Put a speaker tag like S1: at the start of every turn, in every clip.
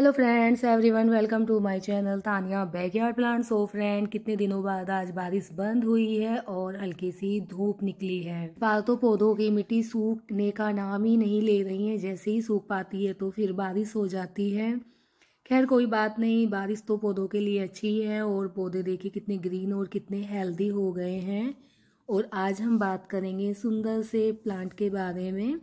S1: hello friends everyone welcome to my channel Tania backyard plant so friend कितने दिनों बाद आज बारिश बंद हुई है और हल्की सी धूप निकली है पालतू तो पौधों की मिट्टी सूखने का नाम ही नहीं ले रही है जैसे ही सूख पाती है तो फिर बारिश हो जाती है खैर कोई बात नहीं बारिश तो पौधों के लिए अच्छी है और पौधे देखे कितने ग्रीन और कितने हेल्दी हो गए हैं और आज हम बात करेंगे सुंदर से प्लांट के बारे में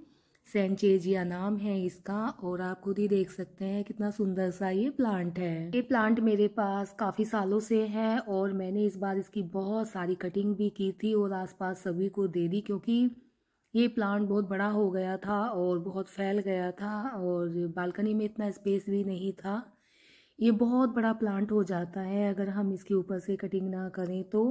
S1: सेंचेजिया नाम है इसका और आप खुद ही देख सकते हैं कितना सुंदर सा ये प्लांट है ये प्लांट मेरे पास काफ़ी सालों से है और मैंने इस बार इसकी बहुत सारी कटिंग भी की थी और आसपास सभी को दे दी क्योंकि ये प्लांट बहुत बड़ा हो गया था और बहुत फैल गया था और बालकनी में इतना स्पेस भी नहीं था ये बहुत बड़ा प्लांट हो जाता है अगर हम इसके ऊपर से कटिंग ना करें तो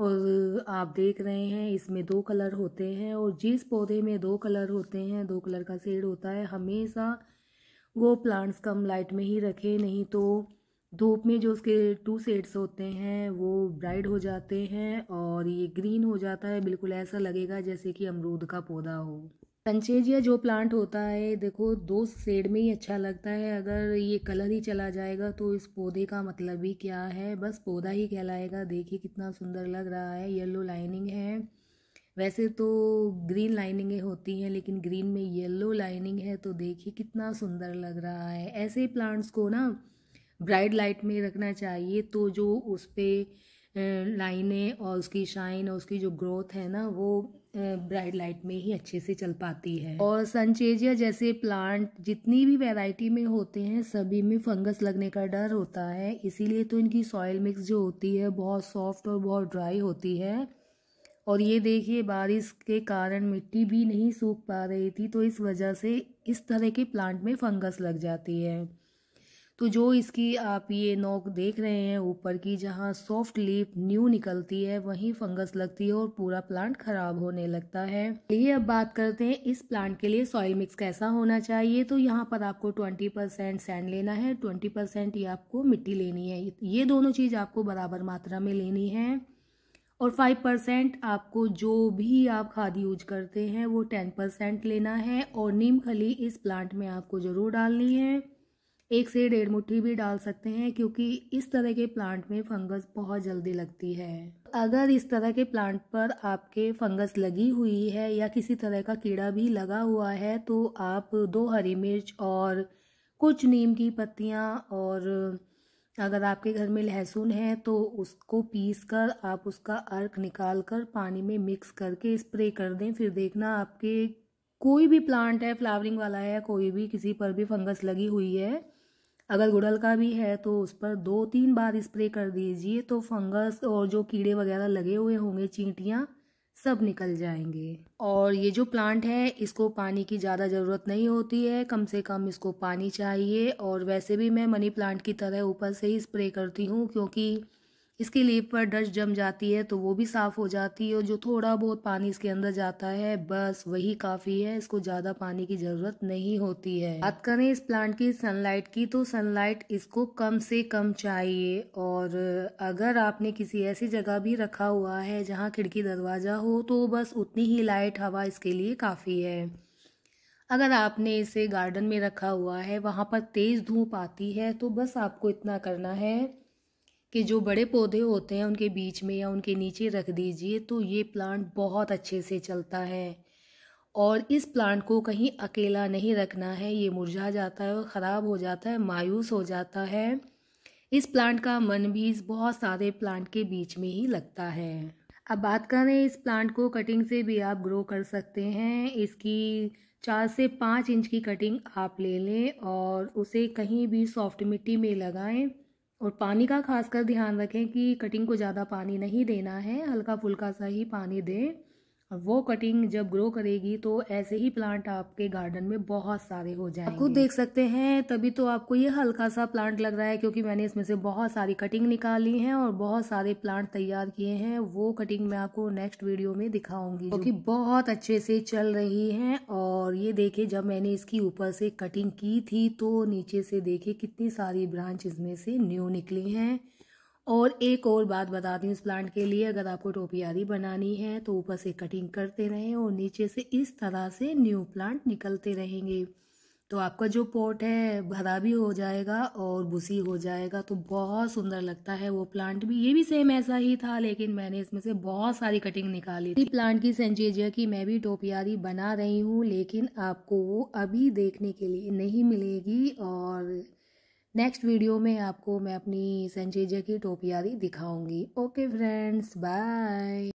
S1: और आप देख रहे हैं इसमें दो कलर होते हैं और जिस पौधे में दो कलर होते हैं दो कलर का सेड होता है हमेशा वो प्लांट्स कम लाइट में ही रखें नहीं तो धूप में जो उसके टू सेड्स होते हैं वो ब्राइट हो जाते हैं और ये ग्रीन हो जाता है बिल्कुल ऐसा लगेगा जैसे कि अमरूद का पौधा हो पंचेजिया जो प्लांट होता है देखो दो सेड में ही अच्छा लगता है अगर ये कलर ही चला जाएगा तो इस पौधे का मतलब ही क्या है बस पौधा ही कहलाएगा देखिए कितना सुंदर लग रहा है येलो लाइनिंग है वैसे तो ग्रीन लाइनिंगें होती हैं लेकिन ग्रीन में येलो लाइनिंग है तो देखिए कितना सुंदर लग रहा है ऐसे प्लांट्स को ना ब्राइट लाइट में रखना चाहिए तो जो उस पर लाइनें और उसकी शाइन और उसकी जो ग्रोथ है ना वो ब्राइट लाइट में ही अच्छे से चल पाती है और संचेजिया जैसे प्लांट जितनी भी वैरायटी में होते हैं सभी में फंगस लगने का डर होता है इसीलिए तो इनकी सॉयल मिक्स जो होती है बहुत सॉफ्ट और बहुत ड्राई होती है और ये देखिए बारिश के कारण मिट्टी भी नहीं सूख पा रही थी तो इस वजह से इस तरह के प्लांट में फंगस लग जाती है तो जो इसकी आप ये नोक देख रहे हैं ऊपर की जहाँ सॉफ्ट लीप न्यू निकलती है वहीं फंगस लगती है और पूरा प्लांट खराब होने लगता है ये अब बात करते हैं इस प्लांट के लिए सॉइल मिक्स कैसा होना चाहिए तो यहाँ पर आपको ट्वेंटी परसेंट सैंड लेना है ट्वेंटी परसेंट ये आपको मिट्टी लेनी है ये दोनों चीज़ आपको बराबर मात्रा में लेनी है और फाइव परसेंट आपको जो भी आप खाद यूज करते हैं वो टेन परसेंट लेना है और नीम खली इस प्लांट में आपको ज़रूर डालनी है एक से डेढ़ मुट्ठी भी डाल सकते हैं क्योंकि इस तरह के प्लांट में फंगस बहुत जल्दी लगती है अगर इस तरह के प्लांट पर आपके फंगस लगी हुई है या किसी तरह का कीड़ा भी लगा हुआ है तो आप दो हरी मिर्च और कुछ नीम की पत्तियाँ और अगर आपके घर में लहसुन है तो उसको पीस कर आप उसका अर्क निकाल कर पानी में मिक्स करके स्प्रे कर दें फिर देखना आपके कोई भी प्लांट है फ्लावरिंग वाला है कोई भी किसी पर भी फंगस लगी हुई है अगर गुड़ल का भी है तो उस पर दो तीन बार स्प्रे कर दीजिए तो फंगस और जो कीड़े वगैरह लगे हुए होंगे चींटियाँ सब निकल जाएंगे और ये जो प्लांट है इसको पानी की ज़्यादा ज़रूरत नहीं होती है कम से कम इसको पानी चाहिए और वैसे भी मैं मनी प्लांट की तरह ऊपर से ही स्प्रे करती हूँ क्योंकि इसकी लीव पर डस्ट जम जाती है तो वो भी साफ़ हो जाती है और जो थोड़ा बहुत पानी इसके अंदर जाता है बस वही काफ़ी है इसको ज़्यादा पानी की ज़रूरत नहीं होती है बात करें इस प्लांट की सनलाइट की तो सनलाइट इसको कम से कम चाहिए और अगर आपने किसी ऐसी जगह भी रखा हुआ है जहाँ खिड़की दरवाज़ा हो तो बस उतनी ही लाइट हवा इसके लिए काफ़ी है अगर आपने इसे गार्डन में रखा हुआ है वहाँ पर तेज़ धूप आती है तो बस आपको इतना करना है कि जो बड़े पौधे होते हैं उनके बीच में या उनके नीचे रख दीजिए तो ये प्लांट बहुत अच्छे से चलता है और इस प्लांट को कहीं अकेला नहीं रखना है ये मुरझा जाता है और ख़राब हो जाता है मायूस हो जाता है इस प्लांट का मन भी इस बहुत सारे प्लांट के बीच में ही लगता है अब बात करें इस प्लांट को कटिंग से भी आप ग्रो कर सकते हैं इसकी चार से पाँच इंच की कटिंग आप ले लें और उसे कहीं भी सॉफ्ट मिट्टी में लगाएं और पानी का खासकर ध्यान रखें कि कटिंग को ज़्यादा पानी नहीं देना है हल्का फुल्का सा ही पानी दें वो कटिंग जब ग्रो करेगी तो ऐसे ही प्लांट आपके गार्डन में बहुत सारे हो जाएंगे खुद देख सकते हैं तभी तो आपको ये हल्का सा प्लांट लग रहा है क्योंकि मैंने इसमें से बहुत सारी कटिंग निकाली हैं और बहुत सारे प्लांट तैयार किए हैं वो कटिंग मैं आपको नेक्स्ट वीडियो में दिखाऊंगी क्योंकि बहुत अच्छे से चल रही है और ये देखे जब मैंने इसकी ऊपर से कटिंग की थी तो नीचे से देखे कितनी सारी ब्रांच इसमें से न्यू निकली है और एक और बात बता दी इस प्लांट के लिए अगर आपको टोपी आदि बनानी है तो ऊपर से कटिंग करते रहें और नीचे से इस तरह से न्यू प्लांट निकलते रहेंगे तो आपका जो पॉट है भरा भी हो जाएगा और भूसी हो जाएगा तो बहुत सुंदर लगता है वो प्लांट भी ये भी सेम ऐसा ही था लेकिन मैंने इसमें से बहुत सारी कटिंग निकाली थी प्लांट की सेंचेजिया की मैं भी टोपियारी बना रही हूँ लेकिन आपको वो अभी देखने के लिए नहीं मिलेगी और नेक्स्ट वीडियो में आपको मैं अपनी जी की आदि दिखाऊंगी ओके फ्रेंड्स बाय